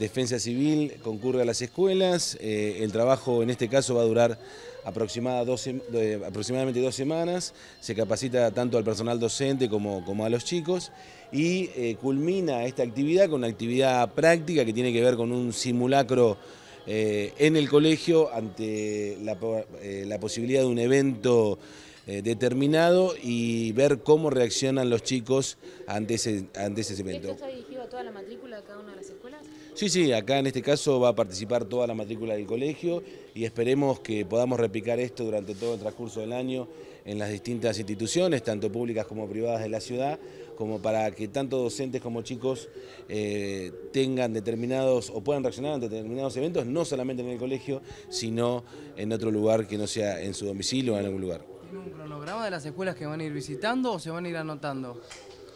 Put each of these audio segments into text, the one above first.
Defensa Civil concurre a las escuelas, eh, el trabajo en este caso va a durar aproximada aproximadamente dos semanas, se capacita tanto al personal docente como, como a los chicos y eh, culmina esta actividad con una actividad práctica que tiene que ver con un simulacro eh, en el colegio ante la, la posibilidad de un evento eh, determinado y ver cómo reaccionan los chicos ante ese, ante ese evento. ¿Esto está dirigido a toda la matrícula de cada una de las escuelas? Sí, sí, acá en este caso va a participar toda la matrícula del colegio y esperemos que podamos replicar esto durante todo el transcurso del año en las distintas instituciones, tanto públicas como privadas de la ciudad, como para que tanto docentes como chicos eh, tengan determinados o puedan reaccionar ante determinados eventos, no solamente en el colegio, sino en otro lugar que no sea en su domicilio o en algún lugar. ¿Tiene un cronograma de las escuelas que van a ir visitando o se van a ir anotando?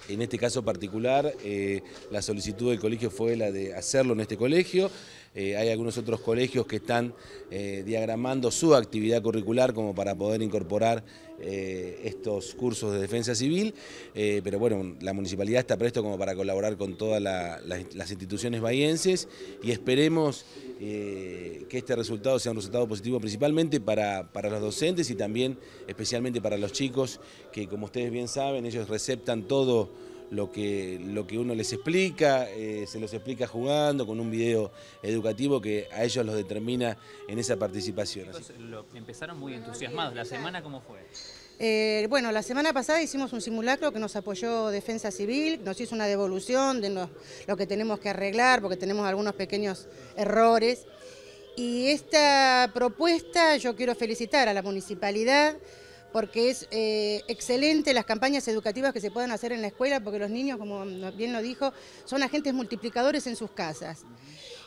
En este caso particular, eh, la solicitud del colegio fue la de hacerlo en este colegio. Eh, hay algunos otros colegios que están eh, diagramando su actividad curricular como para poder incorporar eh, estos cursos de defensa civil, pero bueno, la municipalidad está presto como para colaborar con todas las instituciones bahienses y esperemos que este resultado sea un resultado positivo principalmente para, para los docentes y también especialmente para los chicos que como ustedes bien saben, ellos receptan todo lo que, lo que uno les explica, eh, se los explica jugando con un video educativo que a ellos los determina en esa participación. empezaron muy entusiasmados. ¿La semana cómo fue? Eh, bueno, la semana pasada hicimos un simulacro que nos apoyó Defensa Civil, nos hizo una devolución de lo que tenemos que arreglar porque tenemos algunos pequeños errores. Y esta propuesta yo quiero felicitar a la municipalidad porque es eh, excelente las campañas educativas que se puedan hacer en la escuela, porque los niños, como bien lo dijo, son agentes multiplicadores en sus casas.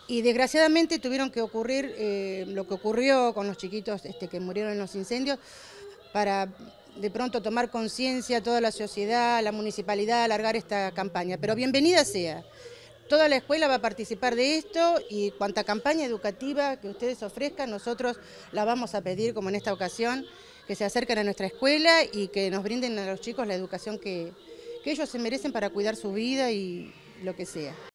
Y desgraciadamente tuvieron que ocurrir eh, lo que ocurrió con los chiquitos este, que murieron en los incendios para de pronto tomar conciencia toda la sociedad, la municipalidad, alargar esta campaña. Pero bienvenida sea. Toda la escuela va a participar de esto y cuanta campaña educativa que ustedes ofrezcan, nosotros la vamos a pedir, como en esta ocasión, que se acerquen a nuestra escuela y que nos brinden a los chicos la educación que, que ellos se merecen para cuidar su vida y lo que sea.